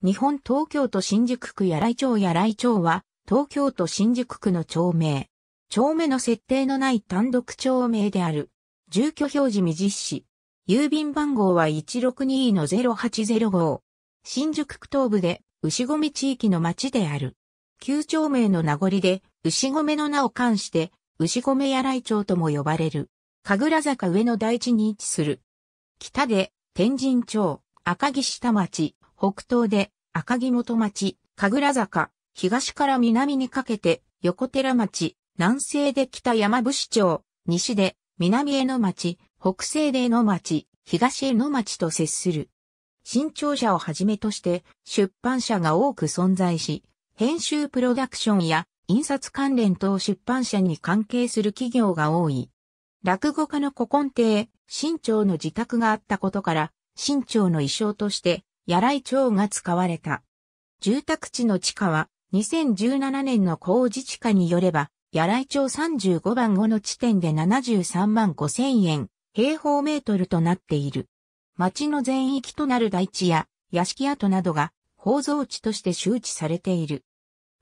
日本東京都新宿区や来町や来町は、東京都新宿区の町名。町名の設定のない単独町名である。住居表示未実施。郵便番号は162-0805新宿区東部で、牛込地域の町である。旧町名の名残で、牛込の名を冠して、牛込や来町とも呼ばれる。神楽坂上の大地に位置する。北で、天神町、赤城下町、北東で赤木元町、神楽坂、東から南にかけて横寺町、南西で北山伏町、西で南への町、北西での町、東への町と接する。新潮社をはじめとして出版社が多く存在し、編集プロダクションや印刷関連等出版社に関係する企業が多い。落語家の古今亭、新潮の自宅があったことから、新潮の衣装として、やらい町が使われた。住宅地の地下は、2017年の工事地下によれば、やらい町35番後の地点で73万5千円、平方メートルとなっている。町の全域となる大地や、屋敷跡などが、宝蔵地として周知されている。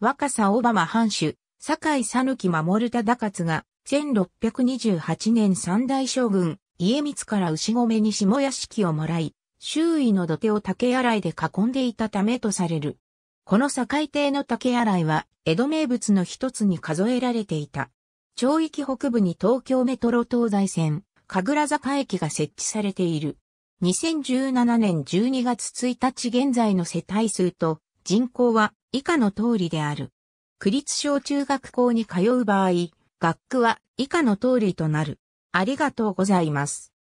若狭小浜藩主、堺ぬき守田高津が、1628年三大将軍、家光から牛込に下屋敷をもらい、周囲の土手を竹洗いで囲んでいたためとされる。この境亭の竹洗いは、江戸名物の一つに数えられていた。町域北部に東京メトロ東西線、神楽坂駅が設置されている。2017年12月1日現在の世帯数と人口は以下の通りである。区立小中学校に通う場合、学区は以下の通りとなる。ありがとうございます。